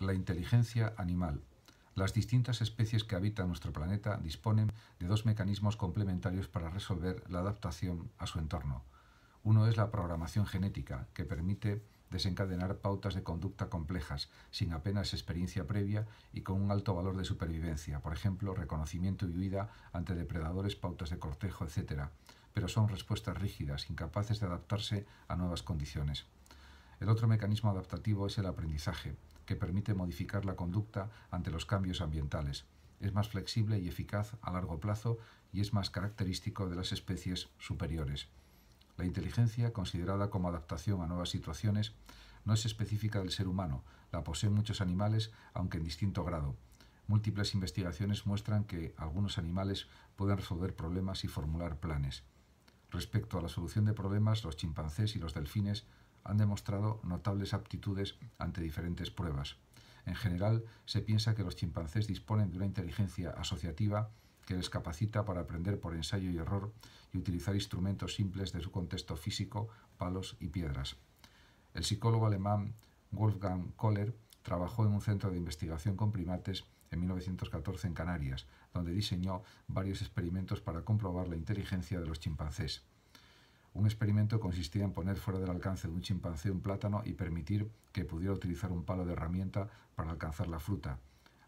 La inteligencia animal. Las distintas especies que habitan nuestro planeta disponen de dos mecanismos complementarios para resolver la adaptación a su entorno. Uno es la programación genética, que permite desencadenar pautas de conducta complejas, sin apenas experiencia previa y con un alto valor de supervivencia, por ejemplo, reconocimiento y vida ante depredadores, pautas de cortejo, etc. Pero son respuestas rígidas, incapaces de adaptarse a nuevas condiciones. El otro mecanismo adaptativo es el aprendizaje, que permite modificar la conducta ante los cambios ambientales. Es más flexible y eficaz a largo plazo y es más característico de las especies superiores. La inteligencia, considerada como adaptación a nuevas situaciones, no es específica del ser humano, la poseen muchos animales, aunque en distinto grado. Múltiples investigaciones muestran que algunos animales pueden resolver problemas y formular planes. Respecto a la solución de problemas, los chimpancés y los delfines han demostrado notables aptitudes ante diferentes pruebas. En general, se piensa que los chimpancés disponen de una inteligencia asociativa que les capacita para aprender por ensayo y error y utilizar instrumentos simples de su contexto físico, palos y piedras. El psicólogo alemán Wolfgang Kohler trabajó en un centro de investigación con primates en 1914 en Canarias, donde diseñó varios experimentos para comprobar la inteligencia de los chimpancés. Un experimento consistía en poner fuera del alcance de un chimpancé un plátano y permitir que pudiera utilizar un palo de herramienta para alcanzar la fruta.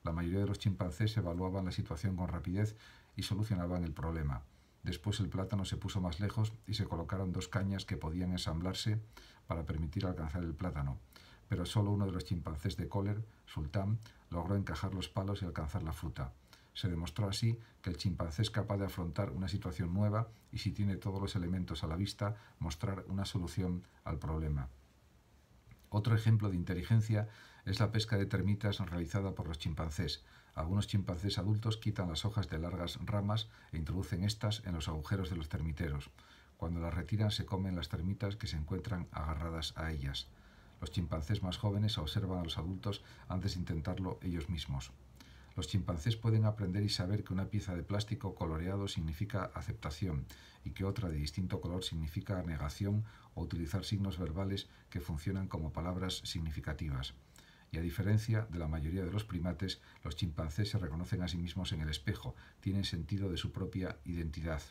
La mayoría de los chimpancés evaluaban la situación con rapidez y solucionaban el problema. Después el plátano se puso más lejos y se colocaron dos cañas que podían ensamblarse para permitir alcanzar el plátano. Pero solo uno de los chimpancés de Kohler, Sultán, logró encajar los palos y alcanzar la fruta. Se demostró así que el chimpancé es capaz de afrontar una situación nueva y si tiene todos los elementos a la vista, mostrar una solución al problema. Otro ejemplo de inteligencia es la pesca de termitas realizada por los chimpancés. Algunos chimpancés adultos quitan las hojas de largas ramas e introducen estas en los agujeros de los termiteros. Cuando las retiran se comen las termitas que se encuentran agarradas a ellas. Los chimpancés más jóvenes observan a los adultos antes de intentarlo ellos mismos. Los chimpancés pueden aprender y saber que una pieza de plástico coloreado significa aceptación y que otra de distinto color significa negación o utilizar signos verbales que funcionan como palabras significativas. Y a diferencia de la mayoría de los primates, los chimpancés se reconocen a sí mismos en el espejo, tienen sentido de su propia identidad.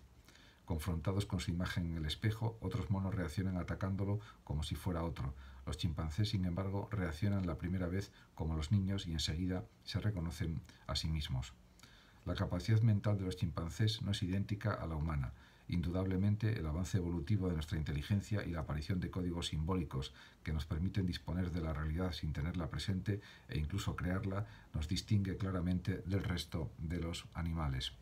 Confrontados con su imagen en el espejo, otros monos reaccionan atacándolo como si fuera otro. Los chimpancés, sin embargo, reaccionan la primera vez como los niños y enseguida se reconocen a sí mismos. La capacidad mental de los chimpancés no es idéntica a la humana. Indudablemente, el avance evolutivo de nuestra inteligencia y la aparición de códigos simbólicos que nos permiten disponer de la realidad sin tenerla presente e incluso crearla nos distingue claramente del resto de los animales.